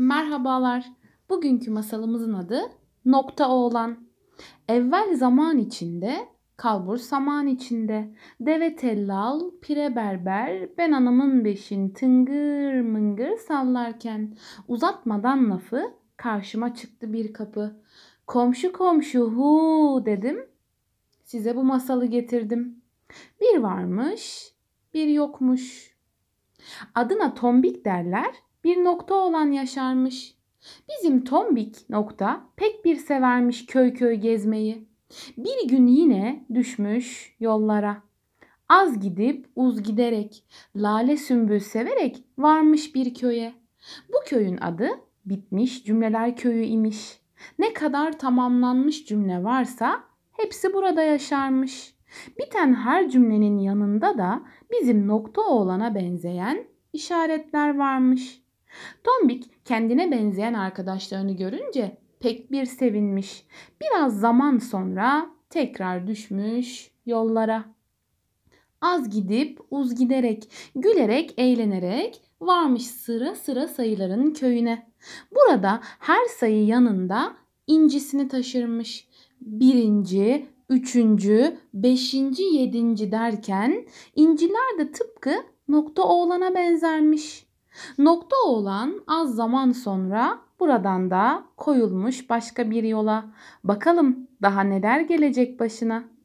Merhabalar. Bugünkü masalımızın adı Nokta Oğlan. Evvel zaman içinde, kalbur saman içinde, deve tellal, pire berber, ben anamın beşin tıngır mıngır sallarken, uzatmadan lafı karşıma çıktı bir kapı. Komşu komşu hu dedim, size bu masalı getirdim. Bir varmış, bir yokmuş. Adına tombik derler, bir nokta olan yaşarmış. Bizim tombik nokta pek bir severmiş köy köy gezmeyi. Bir gün yine düşmüş yollara. Az gidip uz giderek, lale sümbül severek varmış bir köye. Bu köyün adı bitmiş cümleler köyü imiş. Ne kadar tamamlanmış cümle varsa hepsi burada yaşarmış. Biten her cümlenin yanında da bizim nokta oğlana benzeyen işaretler varmış.'' Tombik kendine benzeyen arkadaşlarını görünce pek bir sevinmiş. Biraz zaman sonra tekrar düşmüş yollara. Az gidip uz giderek, gülerek, eğlenerek varmış sıra sıra sayıların köyüne. Burada her sayı yanında incisini taşırmış. Birinci, üçüncü, beşinci, yedinci derken inciler de tıpkı nokta oğlana benzermiş. Nokta olan az zaman sonra buradan da koyulmuş başka bir yola. Bakalım daha neler gelecek başına.